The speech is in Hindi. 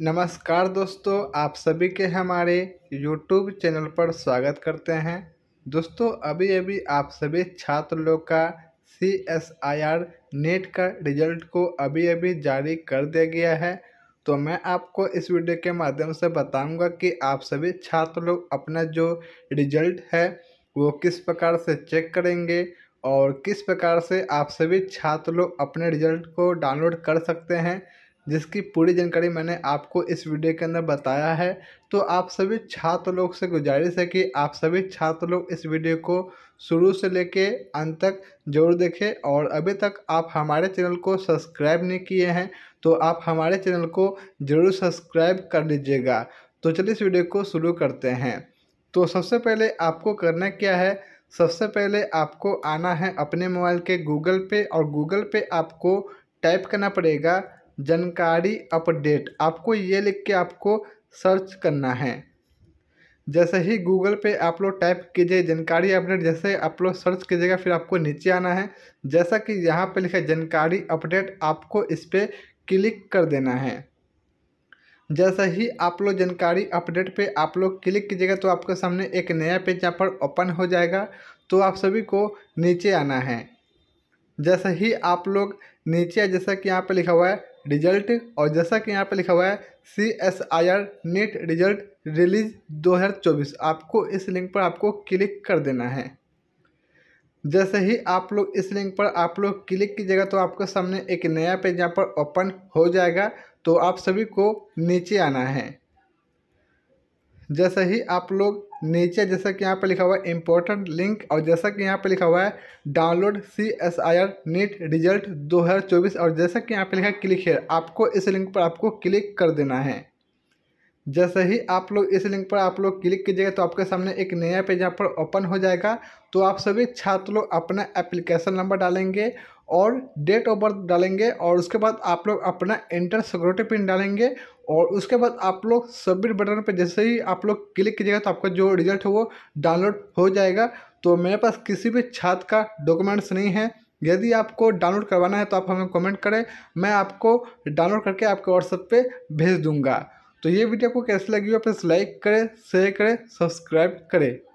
नमस्कार दोस्तों आप सभी के हमारे YouTube चैनल पर स्वागत करते हैं दोस्तों अभी अभी आप सभी छात्र लोग का C S I R NET का रिजल्ट को अभी अभी जारी कर दिया गया है तो मैं आपको इस वीडियो के माध्यम से बताऊंगा कि आप सभी छात्र लोग अपना जो रिजल्ट है वो किस प्रकार से चेक करेंगे और किस प्रकार से आप सभी छात्र लोग अपने रिजल्ट को डाउनलोड कर सकते हैं जिसकी पूरी जानकारी मैंने आपको इस वीडियो के अंदर बताया है तो आप सभी छात्र लोग से गुजारिश है कि आप सभी छात्र लोग इस वीडियो को शुरू से लेके अंत तक जरूर देखें और अभी तक आप हमारे चैनल को सब्सक्राइब नहीं किए हैं तो आप हमारे चैनल को ज़रूर सब्सक्राइब कर लीजिएगा तो चलिए इस वीडियो को शुरू करते हैं तो सबसे पहले आपको करना क्या है सबसे पहले आपको आना है अपने मोबाइल के गूगल पे और गूगल पे आपको टाइप करना पड़ेगा जानकारी अपडेट आपको ये लिख के आपको सर्च करना है जैसे ही गूगल पे आप लोग टाइप कीजिए जानकारी अपडेट जैसे आप लोग सर्च कीजिएगा फिर आपको नीचे आना है जैसा कि यहाँ पे लिखा है जानकारी अपडेट आपको इस पर क्लिक कर देना है जैसे ही आप लोग जानकारी अपडेट पे आप लोग क्लिक कीजिएगा तो आपके सामने एक नया पेज यहाँ पर ओपन हो जाएगा तो आप सभी को नीचे आना है जैसे ही आप लोग नीचे जैसा कि यहाँ पर लिखा हुआ है रिजल्ट और जैसा कि यहाँ पे लिखा हुआ है C S I R NET result release 2024 आपको इस लिंक पर आपको क्लिक कर देना है जैसे ही आप लोग इस लिंक पर आप लोग क्लिक कीजिएगा तो आपके सामने एक नया पेज यहाँ पर ओपन हो जाएगा तो आप सभी को नीचे आना है जैसे ही आप लोग नीचे जैसा कि यहाँ पे लिखा हुआ है इम्पोर्टेंट लिंक और जैसा कि यहाँ पे लिखा हुआ है download C S I R NEET result 2024 और जैसा कि यहाँ पे लिखा है क्लिक है आपको इस लिंक पर आपको क्लिक कर देना है जैसे ही आप लोग इस लिंक पर आप लोग क्लिक कीजिएगा तो आपके सामने एक नया पेज यहाँ पर ओपन हो जाएगा तो आप सभी छात्र लोग अपना एप्लीकेशन नंबर डालेंगे और डेट ऑफ बर्थ डालेंगे और उसके बाद आप लोग अपना इंटर सिक्योरिटी पिन डालेंगे और उसके बाद आप लोग सबमिट बटन पर जैसे ही आप लोग क्लिक कीजिएगा तो आपका जो रिजल्ट है वो डाउनलोड हो जाएगा तो मेरे पास किसी भी छात्र का डॉक्यूमेंट्स नहीं है यदि आपको डाउनलोड करवाना है तो आप हमें कमेंट करें मैं आपको डाउनलोड करके आपके व्हाट्सएप पे भेज दूंगा तो ये वीडियो आपको कैसी लगी हो प्लीज़ लाइक करें शेयर करें सब्सक्राइब करें